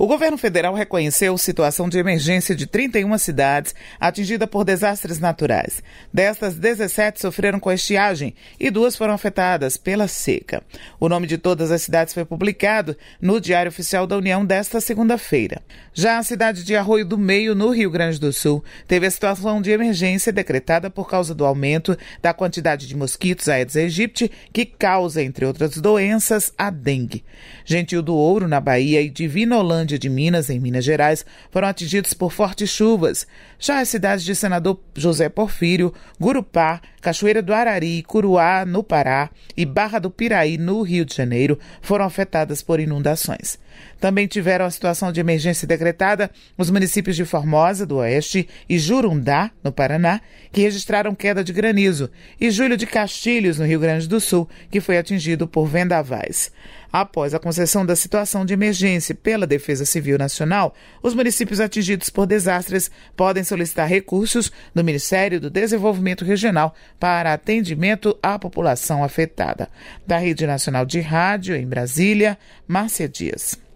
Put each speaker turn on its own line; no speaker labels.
O governo federal reconheceu situação de emergência de 31 cidades atingida por desastres naturais. Destas, 17 sofreram com estiagem e duas foram afetadas pela seca. O nome de todas as cidades foi publicado no Diário Oficial da União desta segunda-feira. Já a cidade de Arroio do Meio, no Rio Grande do Sul, teve a situação de emergência decretada por causa do aumento da quantidade de mosquitos Aedes aegypti, que causa, entre outras doenças, a dengue. Gentil do Ouro, na Bahia, e Divinolândia, Grande de Minas, em Minas Gerais, foram atingidos por fortes chuvas. Já as cidades de Senador José Porfírio, Gurupá, Cachoeira do Arari, Curuá, no Pará e Barra do Piraí, no Rio de Janeiro, foram afetadas por inundações. Também tiveram a situação de emergência decretada os municípios de Formosa, do Oeste, e Jurundá, no Paraná, que registraram queda de granizo, e Júlio de Castilhos, no Rio Grande do Sul, que foi atingido por vendavais. Após a concessão da situação de emergência pela Defesa Civil Nacional, os municípios atingidos por desastres podem solicitar recursos do Ministério do Desenvolvimento Regional para atendimento à população afetada. Da Rede Nacional de Rádio, em Brasília, Márcia Dias.